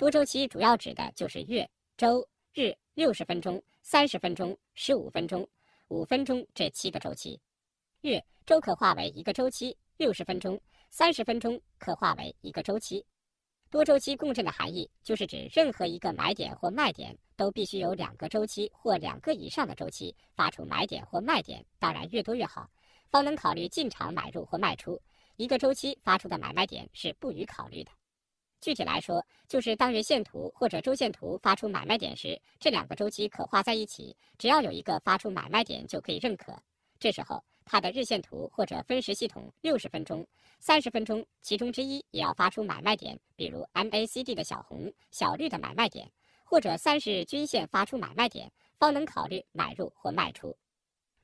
多周期主要指的就是月、周、日、六十分钟、三十分钟、十五分钟、五分钟这七个周期。月、周可化为一个周期，六十分钟、三十分钟可化为一个周期。多周期共振的含义就是指任何一个买点或卖点都必须有两个周期或两个以上的周期发出买点或卖点，当然越多越好，方能考虑进场买入或卖出。一个周期发出的买卖点是不予考虑的。具体来说，就是当日线图或者周线图发出买卖点时，这两个周期可画在一起，只要有一个发出买卖点就可以认可。这时候，它的日线图或者分时系统六十分钟、三十分钟其中之一也要发出买卖点，比如 MACD 的小红、小绿的买卖点，或者三十日均线发出买卖点，方能考虑买入或卖出。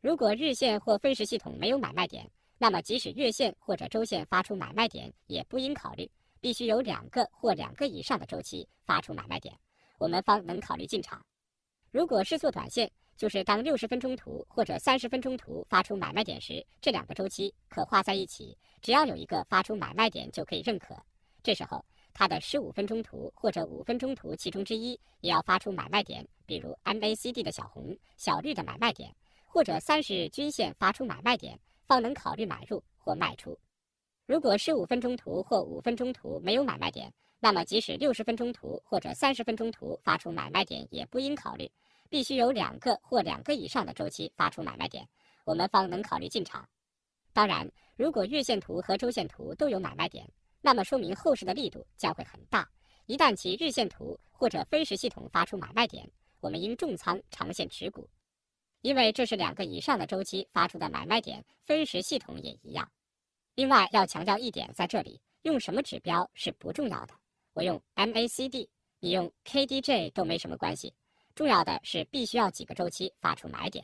如果日线或分时系统没有买卖点，那么即使月线或者周线发出买卖点，也不应考虑。必须有两个或两个以上的周期发出买卖点，我们方能考虑进场。如果是做短线，就是当六十分钟图或者三十分钟图发出买卖点时，这两个周期可画在一起，只要有一个发出买卖点就可以认可。这时候，它的十五分钟图或者五分钟图其中之一也要发出买卖点，比如 MACD 的小红、小绿的买卖点，或者三十均线发出买卖点，方能考虑买入或卖出。如果十五分钟图或五分钟图没有买卖点，那么即使六十分钟图或者三十分钟图发出买卖点也不应考虑，必须有两个或两个以上的周期发出买卖点，我们方能考虑进场。当然，如果月线图和周线图都有买卖点，那么说明后市的力度将会很大。一旦其日线图或者分时系统发出买卖点，我们应重仓长线持股，因为这是两个以上的周期发出的买卖点。分时系统也一样。另外要强调一点，在这里用什么指标是不重要的，我用 MACD，你用 KDJ 都没什么关系，重要的是必须要几个周期发出买点。